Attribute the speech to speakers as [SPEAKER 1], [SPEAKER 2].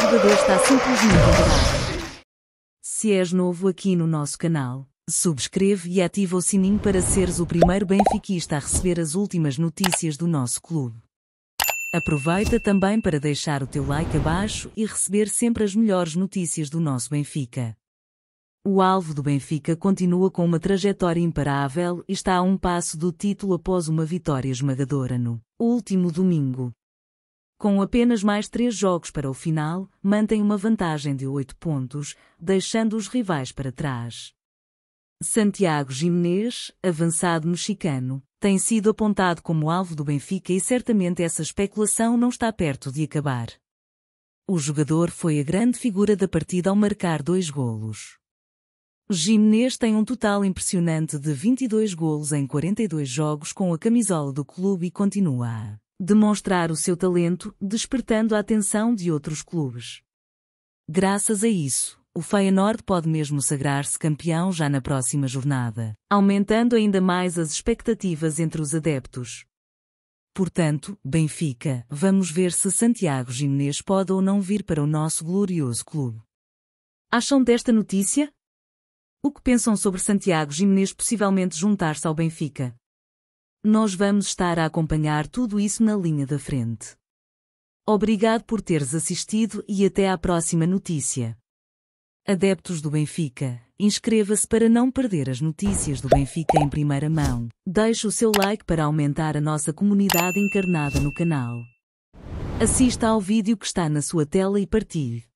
[SPEAKER 1] jogador está simplesmente adorado. Se és novo aqui no nosso canal, subscreve e ativa o sininho para seres o primeiro benfiquista a receber as últimas notícias do nosso clube. Aproveita também para deixar o teu like abaixo e receber sempre as melhores notícias do nosso Benfica. O alvo do Benfica continua com uma trajetória imparável e está a um passo do título após uma vitória esmagadora no último domingo. Com apenas mais três jogos para o final, mantém uma vantagem de oito pontos, deixando os rivais para trás. Santiago Jiménez, avançado mexicano, tem sido apontado como alvo do Benfica e certamente essa especulação não está perto de acabar. O jogador foi a grande figura da partida ao marcar dois golos. Jiménez tem um total impressionante de 22 golos em 42 jogos com a camisola do clube e continua a demonstrar o seu talento, despertando a atenção de outros clubes. Graças a isso, o Feyenoord pode mesmo sagrar-se campeão já na próxima jornada, aumentando ainda mais as expectativas entre os adeptos. Portanto, Benfica, vamos ver se Santiago Gimnês pode ou não vir para o nosso glorioso clube. Acham desta notícia? O que pensam sobre Santiago Gimnês possivelmente juntar-se ao Benfica? Nós vamos estar a acompanhar tudo isso na linha da frente. Obrigado por teres assistido e até à próxima notícia. Adeptos do Benfica, inscreva-se para não perder as notícias do Benfica em primeira mão. Deixe o seu like para aumentar a nossa comunidade encarnada no canal. Assista ao vídeo que está na sua tela e partilhe.